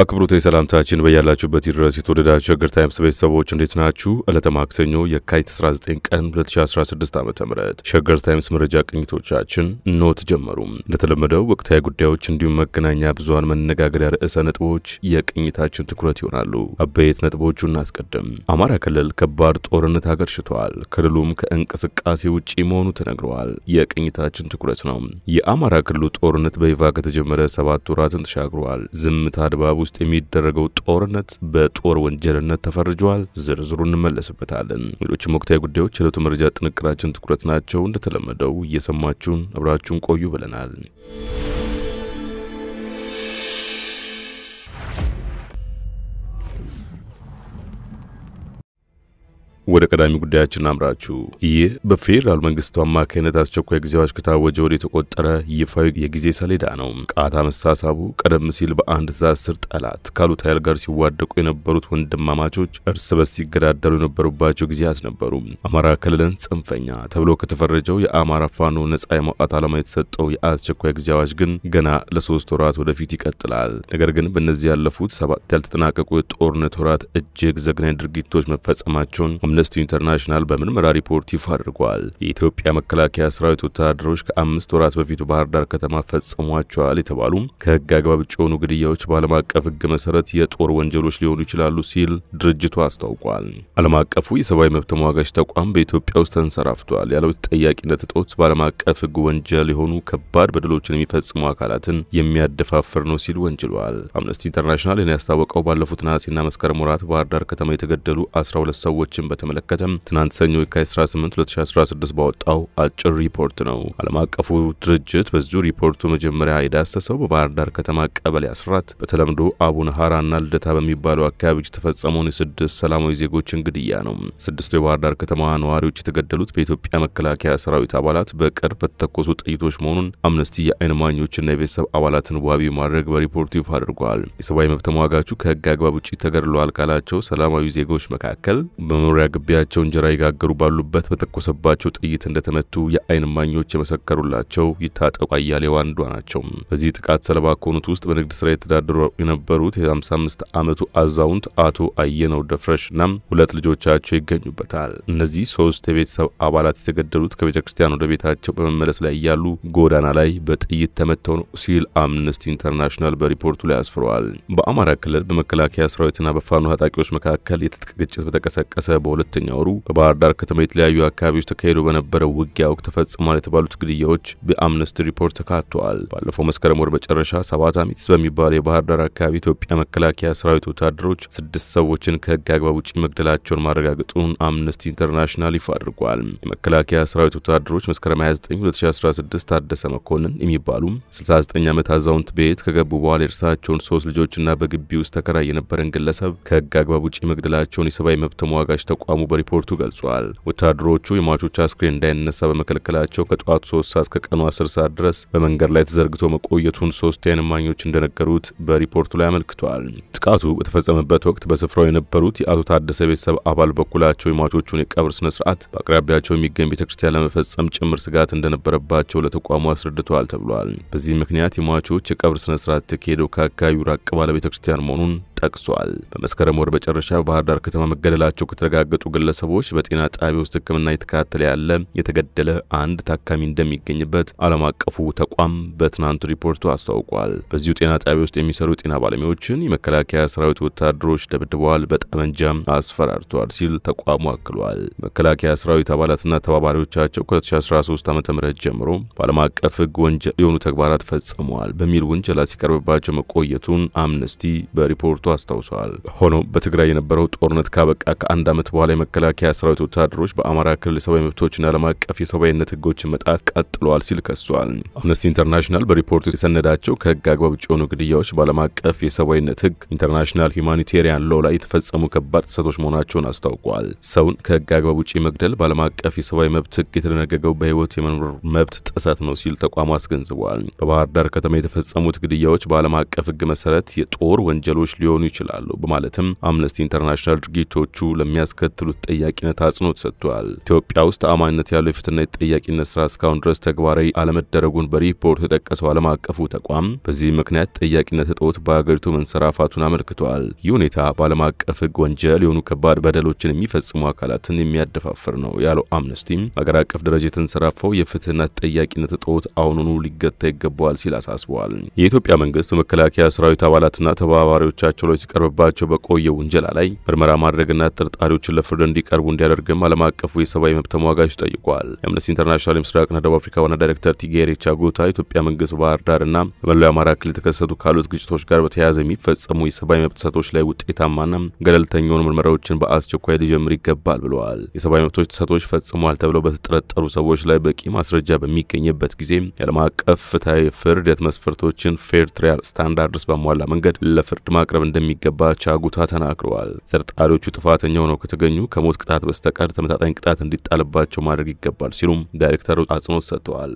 አክብሮት የሰላምታችን በያላችሁበት ድረስ የተወደዳችሁ ሸገር ታይምስ ቤተሰቦች እንዴት ናችሁ? ዕለተ ማክሰኞ የካቲት 19 ቀን 2016 ዓ ም ሸገር ታይምስ መረጃ ቅኝቶቻችን እነሆ ተጀመሩ። እንደተለመደው ወቅታዊ ጉዳዮች እንዲሁም መገናኛ ብዙሀን መነጋገሪያ ርዕሰ ነጥቦች የቅኝታችን ትኩረት ይሆናሉ። አበይት ነጥቦቹ እናስቀድም። አማራ ክልል ከባድ ጦርነት አገርሽቷል። ክልሉም ከእንቅስቃሴ ውጪ መሆኑ ተነግረዋል። የቅኝታችን ትኩረት ነው። የአማራ ክልሉ ጦርነት በይፋ ከተጀመረ ሰባት ወራትን ተሻግሯል። ዝምታ አድባቡ ውስጥ የሚደረገው ጦርነት በጦር ወንጀልነት ተፈርጇል። ዝርዝሩ እንመለስበታለን። ሌሎችም ወቅታዊ ጉዳዮች የዕለቱ መረጃ ጥንቅራችን ትኩረት ናቸው። እንደተለመደው እየሰማችሁን አብራችሁን ቆዩ ብለናል። ወደ ቀዳሚ ጉዳያችን አምራችሁ ይህ በፌዴራል መንግስቱ አማካይነት አስቸኳይ ጊዜ አዋጅ ከታወጀ ወደ የተቆጠረ ይፋዊ የጊዜ ሰሌዳ ነው። ቃታ መሳሳቡ ቀደም ሲል በአንድ ትእዛዝ ስር ጠላት ካሉት ኃይል ጋር ሲዋደቁ የነበሩት ወንድማማቾች እርስ በርስ ሲገዳደሉ የነበሩባቸው ጊዜያት ነበሩ። አማራ ክልልን ጽንፈኛ ተብሎ ከተፈረጀው የአማራ ፋኖ ነጻ የማውጣት ዓላማ የተሰጠው የአስቸኳይ ጊዜ አዋጅ ግን ገና ለሶስት ወራት ወደፊት ይቀጥላል። ነገር ግን በእነዚህ ያለፉት ሰባት ያልተጠናቀቁ የጦርነት ወራት እጅግ ዘግናኝ ድርጊቶች መፈጸማቸውን አምነስቲ ኢንተርናሽናል በምርመራ ሪፖርት ይፋ አድርጓል። የኢትዮጵያ መከላከያ ሰራዊት ወታደሮች ከአምስት ወራት በፊት ባህር ዳር ከተማ ፈጽሟቸዋል የተባሉ ከህግ አግባብ ውጭ የሆኑ ግድያዎች በዓለም አቀፍ ህግ መሰረት የጦር ወንጀሎች ሊሆኑ ይችላሉ ሲል ድርጅቱ አስታውቋል። ዓለም አቀፉ የሰብአዊ መብት ተሟጋች ተቋም በኢትዮጵያ ውስጥ ተንሰራፍቷል ያለው ተጠያቂነት እጦት በዓለም አቀፍ ህግ ወንጀል የሆኑ ከባድ በደሎችን የሚፈጽሙ አካላትን የሚያደፋፍር ነው ሲል ወንጅሏል። አምነስቲ ኢንተርናሽናል ያስታወቀው ባለፉት ነሐሴና መስከረም ወራት ባህር ዳር ከተማ የተገደሉ 12 ሰዎችን በተ በተመለከተም ትናንት ሰኞ የካቲት 18 2016 ባወጣው አጭር ሪፖርት ነው። ዓለም አቀፉ ድርጅት በዚሁ ሪፖርቱ መጀመሪያ የዳሰሰው በባህር ዳር ከተማ ቀበሌ 14 በተለምዶ አቡነ ሀራና ልደታ በሚባሉ አካባቢዎች የተፈጸመውን የስድስት ሰላማዊ ዜጎችን ግድያ ነው። ስድስቱ የባህር ዳር ከተማ ነዋሪዎች የተገደሉት በኢትዮጵያ መከላከያ ሰራዊት አባላት በቅርብ በተተኮሱ ጥይቶች መሆኑን አምነስቲ የአይን የቤተሰብ አባላትን ዋቢ ማድረግ በሪፖርቱ ይፋ አድርጓል። የሰብአዊ መብት ተሟጋቹ ከህግ አግባብ ውጭ ተገድለዋል ካላቸው ሰላማዊ ዜጎች መካከል በመኖሪያ በግቢያቸው እንጀራ ይጋገሩ ባሉበት በተኮሰባቸው ጥይት እንደተመቱ የአይን ማኞች የመሰከሩላቸው ይታጠቁ አያሌው አንዷ ናቸው። በዚህ ጥቃት ሰለባ ከሆኑት ውስጥ በንግድ ስራ የተዳደሩ የነበሩት የ55 ዓመቱ አዛውንት አቶ አየነው ደፍረሽና ሁለት ልጆቻቸው ይገኙበታል። እነዚህ ሶስት የቤተሰብ አባላት የተገደሉት ከቤተ ክርስቲያን ወደ ቤታቸው በመመለስ ላይ እያሉ ጎዳና ላይ በጥይት ተመተው ነው ሲል አምነስቲ ኢንተርናሽናል በሪፖርቱ ላይ አስፍረዋል። በአማራ ክልል በመከላከያ ሰራዊትና በፋኖ ታጣቂዎች መካከል የትጥቅ ግጭት በተቀሰቀሰ በሁለት በሁለተኛ ወሩ በባህር ዳር ከተማ የተለያዩ አካባቢዎች ተካሂዶ በነበረ ውጊያ ወቅት ተፈጽሟል የተባሉት ግድያዎች በአምነስቲ ሪፖርት ተካተዋል። ባለፈው መስከረም ወር መጨረሻ ሰባት አሚትስ በሚባለው የባህር ዳር አካባቢ ኢትዮጵያ መከላከያ ሰራዊት ወታደሮች ስድስት ሰዎችን ከህግ አግባብ ውጭ መግደላቸውን ማረጋገጡን አምነስቲ ኢንተርናሽናል ይፋ አድርጓል። የመከላከያ ሰራዊት ወታደሮች መስከረም 29 2016 ታደሰ መኮንን የሚባሉ 69 ዓመት አዛውንት ቤት ከገቡ በኋላ የእርሳቸውን ሶስት ልጆችና በግቢ ውስጥ ተከራይ የነበረን ግለሰብ ከህግ አግባብ ውጭ መግደላቸውን የሰብአዊ መብት ተሟጋች ተቋ ተቋሙ በሪፖርቱ ገልጿል። ወታደሮቹ የሟቾች አስክሬን እንዳይነሳ በመከልከላቸው ከጠዋቱ 3 ሰዓት እስከ ቀኑ 10 ሰዓት ድረስ በመንገድ ላይ ተዘርግቶ መቆየቱን ሶስት የዓይን እማኞች እንደነገሩት በሪፖርቱ ላይ አመልክቷል። ጥቃቱ በተፈጸመበት ወቅት በስፍራው የነበሩት የአቶ ታደሰ ቤተሰብ አባል በኩላቸው የሟቾቹን የቀብር ስነ ስርዓት በአቅራቢያቸው የሚገኝ ቤተክርስቲያን ለመፈጸም ጭምር ስጋት እንደነበረባቸው ለተቋሙ አስረድተዋል ተብሏል። በዚህ ምክንያት የሟቾች የቀብር ስነ ስርዓት የተካሄደው ከአካባቢው ራቅ ባለ ቤተክርስቲያን መሆኑን ጠቅሷል። በመስከረም ወር መጨረሻ በባህር ዳር ከተማ መገደላቸው ከተረጋገጡ ግለሰቦች በጤና ጣቢያ ውስጥ ሕክምና እየተከታተለ ያለ የተገደለ አንድ ታካሚ እንደሚገኝበት ዓለም አቀፉ ተቋም በትናንቱ ሪፖርቱ አስታውቋል። በዚሁ ጤና ጣቢያ ውስጥ የሚሰሩ የጤና ባለሙያዎችን የመከላከያ ሰራዊት ወታደሮች ደብድበዋል፣ በጠመንጃም አስፈራርተዋል ሲል ተቋሙ አክሏል። መከላከያ ሰራዊት አባላትና ተባባሪዎቻቸው ከ2013 ዓ ም ጀምሮ በዓለም አቀፍ ሕግ ወንጀል የሆኑ ተግባራት ፈጽመዋል በሚል ውንጀላ ሲቀርብባቸው መቆየቱን አምነስቲ በሪፖርቱ ሰጥቶ አስታውሰዋል። ሆኖም በትግራይ የነበረው ጦርነት ካበቃ ከአንድ ዓመት በኋላ የመከላከያ ሰራዊት ወታደሮች በአማራ ክልል ሰብአዊ መብቶችና ዓለም አቀፍ የሰብአዊነት ህጎችን መጣት ቀጥለዋል ሲል ከሷል። አምነስቲ ኢንተርናሽናል በሪፖርቱ የሰነዳቸው ከህግ አግባብ ውጭ የሆኑ ግድያዎች በዓለም አቀፍ የሰብአዊነት ህግ ኢንተርናሽናል ሁማኒቴሪያን ሎ ላይ የተፈጸሙ ከባድ ጥሰቶች መሆናቸውን አስታውቋል። ሰውን ከህግ አግባብ ውጭ መግደል በዓለም አቀፍ የሰብአዊ መብት ህግ የተደነገገው በህይወት የመኖር መብት ጥሰት ነው ሲል ተቋሙ አስገንዝቧል። በባህር ዳር ከተማ የተፈጸሙት ግድያዎች በዓለም አቀፍ ህግ መሰረት የጦር ወንጀሎች ሊሆ ሊሆኑ ይችላሉ በማለትም አምነስቲ ኢንተርናሽናል ድርጊቶቹ ለሚያስከትሉት ጠያቂነት አጽንኦት ሰጥቷል። ኢትዮጵያ ውስጥ ተአማኒነት ያለው የፍትህና የተጠያቂነት ስራ እስካሁን ድረስ ተግባራዊ አለመደረጉን በሪፖርት የጠቀሰው ዓለም አቀፉ ተቋም በዚህ ምክንያት ጠያቂነት እጦት በሀገሪቱ መንሰራፋቱን አመልክቷል። ይህ ሁኔታ በዓለም አቀፍ ህግ ወንጀል የሆኑ ከባድ በደሎችን የሚፈጽሙ አካላትን የሚያደፋፍር ነው ያለው አምነስቲ አገር አቀፍ ደረጃ የተንሰራፈው የፍትህና ተጠያቂነት እጦት አሁኑኑ ሊገታ ይገባዋል ሲል አሳስበዋል። የኢትዮጵያ መንግስት በመከላከያ ሰራዊት አባላትና ተባባሪዎቻቸው ተከትሎ ሲቀርብባቸው በቆየ ውንጀላ ላይ ምርመራ ማድረግና ተጠርጣሪዎችን ለፍርድ እንዲቀርቡ እንዲያደርግም ዓለም አቀፉ የሰብአዊ መብት ተሟጋች ጠይቋል። የአምነስቲ ኢንተርናሽናል የምስራቅና ደቡብ አፍሪካ ዋና ዳይሬክተር ቲጌሬ ቻጉታ ኢትዮጵያ መንግስት ባህር ዳርና በመላው አማራ ክልል የተከሰቱ ካሉት ግጭቶች ጋር በተያያዘ የሚፈጸሙ የሰብአዊ መብት ጥሰቶች ላይ ውጤታማና ገለልተኛውን ምርመራዎችን በአስቸኳይ ሊጀምር ይገባል ብለዋል። የሰብአዊ መብቶች ጥሰቶች ፈጽመዋል ተብለው በተጠረጠሩ ሰዎች ላይ በቂ ማስረጃ በሚገኝበት ጊዜ የዓለም አቀፍ ፍትሐዊ ፍርድ የት መስፈርቶችን ፌር ትሪያል ስታንዳርድስ በሟላ መንገድ ለፍርድ ማቅረብ እንደሚገባ ቻጉታ ተናግረዋል። ተጠርጣሪዎቹ ጥፋተኛ ሆነው ከተገኙ ከሞት ቅጣት በስተቀር ተመጣጣኝ ቅጣት እንዲጣልባቸው ማድረግ ይገባል ሲሉም ዳይሬክተሩ አጽንኦት ሰጥተዋል።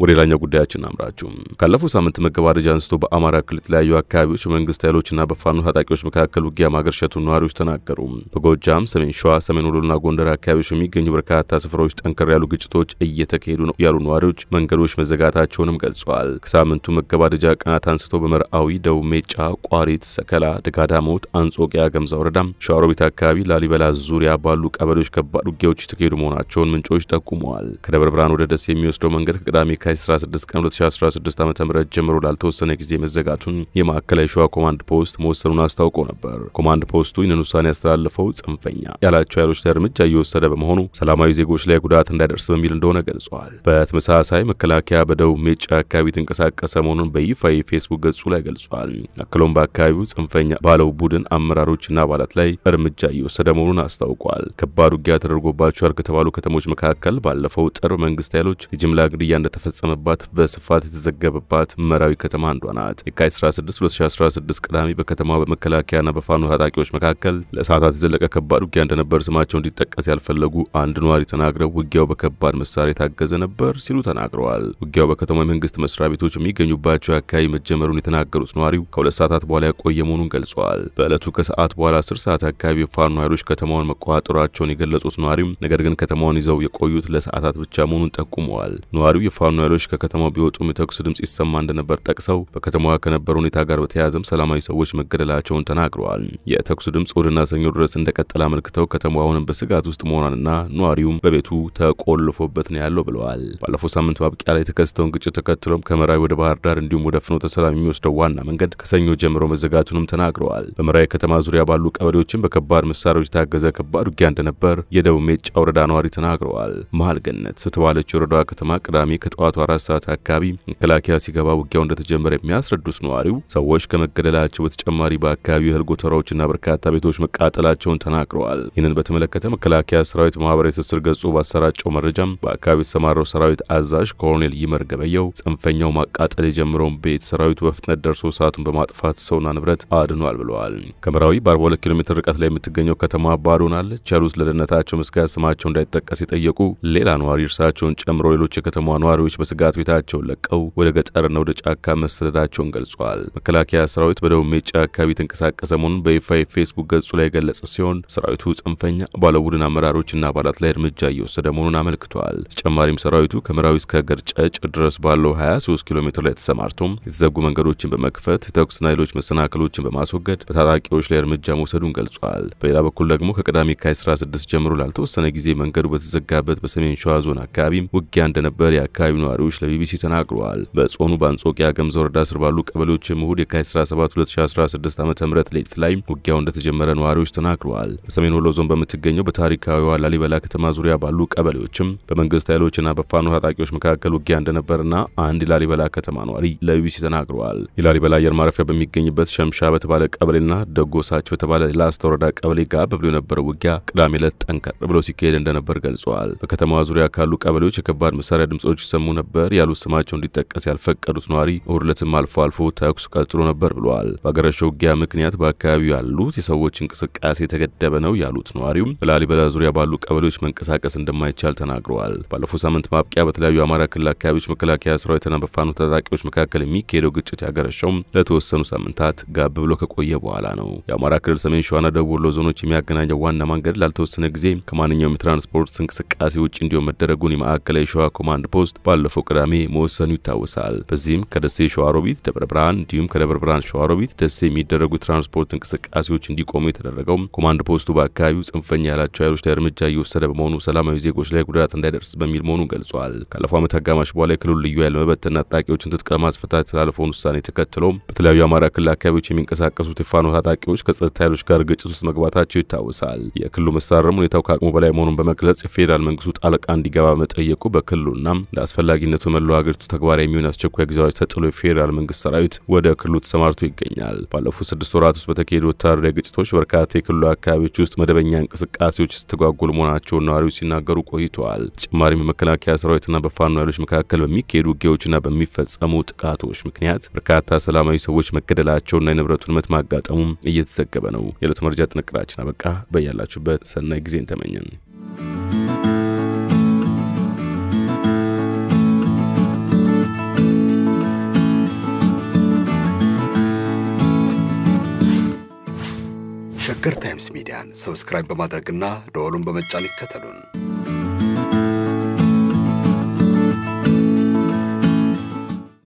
ወደ ሌላኛው ጉዳያችን አምራችሁ ካለፈው ሳምንት መገባደጃ አንስቶ በአማራ ክልል የተለያዩ አካባቢዎች መንግስት ኃይሎችና በፋኖ ታጣቂዎች መካከል ውጊያ ማገርሸቱን ነዋሪዎች ተናገሩ። በጎጃም፣ ሰሜን ሸዋ፣ ሰሜን ወሎና ጎንደር አካባቢዎች የሚገኙ በርካታ ስፍራዎች ጠንከር ያሉ ግጭቶች እየተካሄዱ ነው ያሉ ነዋሪዎች መንገዶች መዘጋታቸውንም ገልጸዋል። ከሳምንቱ መገባደጃ ቀናት አንስቶ በመርአዊ፣ ደቡብ ሜጫ፣ ቋሪት፣ ሰከላ፣ ደጋዳሞት፣ አንጾቂያ፣ ገምዛ ወረዳም፣ ሸዋሮቢት አካባቢ፣ ላሊበላ ዙሪያ ባሉ ቀበሌዎች ከባድ ውጊያዎች የተካሄዱ መሆናቸውን ምንጮች ጠቁመዋል። ከደብረ ብርሃን ወደ ደሴ የሚወስደው መንገድ ከቅዳሜ ከየካቲት 16 ቀን 2016 ዓ.ም ጀምሮ ላልተወሰነ ጊዜ መዘጋቱን የማዕከላዊ ሸዋ ኮማንድ ፖስት መወሰኑን አስታውቆ ነበር። ኮማንድ ፖስቱ ይህንን ውሳኔ ያስተላለፈው ጽንፈኛ ያላቸው ኃይሎች ላይ እርምጃ እየወሰደ በመሆኑ ሰላማዊ ዜጎች ላይ ጉዳት እንዳይደርስ በሚል እንደሆነ ገልጿል። በተመሳሳይ መከላከያ በደቡብ ሜጫ አካባቢ የተንቀሳቀሰ መሆኑን በይፋ የፌስቡክ ገጹ ላይ ገልጿል። አክሎም በአካባቢው ጽንፈኛ ባለው ቡድን አመራሮችና አባላት ላይ እርምጃ እየወሰደ መሆኑን አስታውቋል። ከባድ ውጊያ ተደርጎባቸዋል ከተባሉ ከተሞች መካከል ባለፈው ጥር መንግስት ኃይሎች የጅምላ ግድያ እንደተፈ የተፈጸመባት በስፋት የተዘገበባት መራዊ ከተማ አንዷ ናት። የካቲት 16 2016 ቅዳሜ በከተማዋ በመከላከያና በፋኖ ታጣቂዎች መካከል ለሰዓታት የዘለቀ ከባድ ውጊያ እንደነበር ስማቸው እንዲጠቀስ ያልፈለጉ አንድ ነዋሪ ተናግረው ውጊያው በከባድ መሳሪያ የታገዘ ነበር ሲሉ ተናግረዋል። ውጊያው በከተማ የመንግስት መስሪያ ቤቶች የሚገኙባቸው አካባቢ መጀመሩን የተናገሩት ነዋሪው ከሁለት ሰዓታት በኋላ ያቆየ መሆኑን ገልጸዋል። በዕለቱ ከሰዓት በኋላ 10 ሰዓት አካባቢ የፋኖ ኃይሎች ከተማውን መቆጣጠራቸውን የገለጹት ነዋሪም ነገር ግን ከተማውን ይዘው የቆዩት ለሰዓታት ብቻ መሆኑን ጠቁመዋል። ነዋሪው የፋኖ ነዋሪዎች ከከተማው ቢወጡም የተኩስ ድምፅ ይሰማ እንደነበር ጠቅሰው በከተማዋ ከነበረ ሁኔታ ጋር በተያያዘም ሰላማዊ ሰዎች መገደላቸውን ተናግረዋል። የተኩስ ድምፅ ወደና ሰኞ ድረስ እንደቀጠለ አመልክተው ከተማዋ አሁንም በስጋት ውስጥ መሆኗንና ነዋሪውም በቤቱ ተቆልፎበት ነው ያለው ብለዋል። ባለፈው ሳምንት ማብቂያ ላይ የተከሰተውን ግጭት ተከትሎም ከመራዊ ወደ ባህር ዳር እንዲሁም ወደ ፍኖተ ሰላም የሚወስደው ዋና መንገድ ከሰኞ ጀምሮ መዘጋቱንም ተናግረዋል። በመራዊ ከተማ ዙሪያ ባሉ ቀበሌዎችም በከባድ መሳሪያዎች የታገዘ ከባድ ውጊያ እንደነበር የደቡብ ሜጫ ወረዳ ነዋሪ ተናግረዋል። መሀል ገነት ስትባለች የወረዳዋ ከተማ ቅዳሜ ከጠዋ ከጠዋቱ አራት ሰዓት አካባቢ መከላከያ ሲገባ ውጊያው እንደተጀመረ የሚያስረዱት ነዋሪው ሰዎች ከመገደላቸው በተጨማሪ በአካባቢው የእህል ጎተራዎችና በርካታ ቤቶች መቃጠላቸውን ተናግረዋል። ይህንን በተመለከተ መከላከያ ሰራዊት ማህበራዊ ትስስር ገጹ ባሰራጨው መረጃም በአካባቢው የተሰማረው ሰራዊት አዛዥ ኮሎኔል ይመር ገበየው ጽንፈኛው ማቃጠል የጀመረውን ቤት ሰራዊቱ በፍጥነት ደርሶ እሳቱን በማጥፋት ሰውና ንብረት አድኗል ብለዋል። ከምራዊ በ42 ኪሎ ሜትር ርቀት ላይ የምትገኘው ከተማ ባዶ ሆናለች ያሉት ለደህንነታቸው መስጋት ስማቸው እንዳይጠቀስ የጠየቁ ሌላ ነዋሪ እርሳቸውን ጨምሮ ሌሎች የከተማ ነዋሪዎች በስጋት ቤታቸውን ለቀው ወደ ገጠርና ወደ ጫካ መሰደዳቸውን ገልጿል። መከላከያ ሰራዊት በደቡብ ሜጫ አካባቢ የተንቀሳቀሰ መሆኑን በይፋ የፌስቡክ ገጹ ላይ የገለጸ ሲሆን ሰራዊቱ ጽንፈኛ ባለቡድን አመራሮችና አባላት ላይ እርምጃ እየወሰደ መሆኑን አመልክቷል። ተጨማሪም ሰራዊቱ ከምራዊ እስከ ገርጨጭ ድረስ ባለው 23 ኪሎ ሜትር ላይ ተሰማርቶም የተዘጉ መንገዶችን በመክፈት የተኩስና ሌሎች መሰናክሎችን በማስወገድ በታጣቂዎች ላይ እርምጃ መውሰዱን ገልጿል። በሌላ በኩል ደግሞ ከቅዳሜ ካይ 16 ጀምሮ ላልተወሰነ ጊዜ መንገዱ በተዘጋበት በሰሜን ሸዋ ዞን አካባቢም ውጊያ እንደነበር የአካባቢው ነዋሪዎች ለቢቢሲ ተናግረዋል። በጾኑ በአንጾቂያ ገምዘ ወረዳ ስር ባሉ ቀበሌዎች እሁድ የካቲት 17 2016 ዓ.ም ሌሊት ላይ ውጊያው እንደተጀመረ ነዋሪዎች ተናግረዋል። በሰሜን ወሎ ዞን በምትገኘው በታሪካዊዋ ላሊበላ ከተማ ዙሪያ ባሉ ቀበሌዎችም በመንግስት ኃይሎችና በፋኖ ታጣቂዎች መካከል ውጊያ እንደነበርና አንድ የላሊበላ ከተማ ነዋሪ ለቢቢሲ ተናግረዋል። የላሊበላ አየር ማረፊያ በሚገኝበት ሸምሻ በተባለ ቀበሌና ደጎሳች በተባለ ላስታ ወረዳ ቀበሌ ጋብ ብሎ የነበረው ውጊያ ቅዳሜ ዕለት ጠንከር ብሎ ሲካሄድ እንደነበር ገልጸዋል። በከተማዋ ዙሪያ ካሉ ቀበሌዎች የከባድ መሳሪያ ድምጾች ነበር። ነበር ያሉት ስማቸው እንዲጠቀስ ያልፈቀዱት ነዋሪ እሁድ ዕለትም አልፎ አልፎ ተኩስ ቀጥሎ ነበር ብለዋል። በአገረሸው ውጊያ ምክንያት በአካባቢው ያሉት የሰዎች እንቅስቃሴ የተገደበ ነው ያሉት ነዋሪውም በላሊበላ ዙሪያ ባሉ ቀበሌዎች መንቀሳቀስ እንደማይቻል ተናግረዋል። ባለፈው ሳምንት ማብቂያ በተለያዩ የአማራ ክልል አካባቢዎች መከላከያ ሰራዊትና በፋኖ ታጣቂዎች መካከል የሚካሄደው ግጭት ያገረሸውም ለተወሰኑ ሳምንታት ጋብ ብሎ ከቆየ በኋላ ነው። የአማራ ክልል ሰሜን ሸዋና ደቡብ ወሎ ዞኖች የሚያገናኘው ዋና መንገድ ላልተወሰነ ጊዜ ከማንኛውም የትራንስፖርት እንቅስቃሴ ውጭ እንዲሆን መደረጉን የማዕከላዊ ሸዋ ኮማንድ ፖስት ባለፈው ባለፈው ቅዳሜ መወሰኑ ይታወሳል። በዚህም ከደሴ ሸዋሮቢት ደብረ ብርሃን እንዲሁም ከደብረ ብርሃን ሸዋሮቢት ደሴ የሚደረጉ ትራንስፖርት እንቅስቃሴዎች እንዲቆሙ የተደረገው ኮማንድ ፖስቱ በአካባቢው ጽንፈኛ ያላቸው ኃይሎች ላይ እርምጃ እየወሰደ በመሆኑ ሰላማዊ ዜጎች ላይ ጉዳት እንዳይደርስ በሚል መሆኑን ገልጿል። ካለፈው ዓመት አጋማሽ በኋላ የክልሉ ልዩ ኃይል መበተንና ታጣቂዎችን ትጥቅ ለማስፈታት የተላለፈውን ውሳኔ ተከትሎ በተለያዩ አማራ ክልል አካባቢዎች የሚንቀሳቀሱት የፋኖ ታጣቂዎች ከጸጥታ ኃይሎች ጋር ግጭት ውስጥ መግባታቸው ይታወሳል። የክልሉ መሳረም ሁኔታው ከአቅሙ በላይ መሆኑን በመግለጽ የፌዴራል መንግስቱ ጣልቃ እንዲገባ መጠየቁ በክልሉና ለአስፈላጊ አስፈላጊነቱ በመላው ሀገሪቱ ተግባራዊ የሚሆን አስቸኳይ ጊዜ አዋጅ ተጥሎ የፌዴራል መንግስት ሰራዊት ወደ ክልሉ ተሰማርቶ ይገኛል። ባለፉት ስድስት ወራት ውስጥ በተካሄዱ ወታደራዊ ግጭቶች በርካታ የክልሉ አካባቢዎች ውስጥ መደበኛ እንቅስቃሴዎች ስተጓጎሉ መሆናቸውን ነዋሪዎች ሲናገሩ ቆይተዋል። ተጨማሪም በመከላከያ ሰራዊትና በፋኖ ኃይሎች መካከል በሚካሄዱ ውጊያዎችና በሚፈጸሙ ጥቃቶች ምክንያት በርካታ ሰላማዊ ሰዎች መገደላቸውና የንብረቱ ውድመት ማጋጠሙም እየተዘገበ ነው። የዕለቱ መረጃ ጥንቅራችን አበቃ። በያላችሁበት ሰናይ ጊዜን ተመኘን። ገር ታይምስ ሚዲያን ሰብስክራይብ በማድረግና ደወሉን በመጫን ይከተሉን።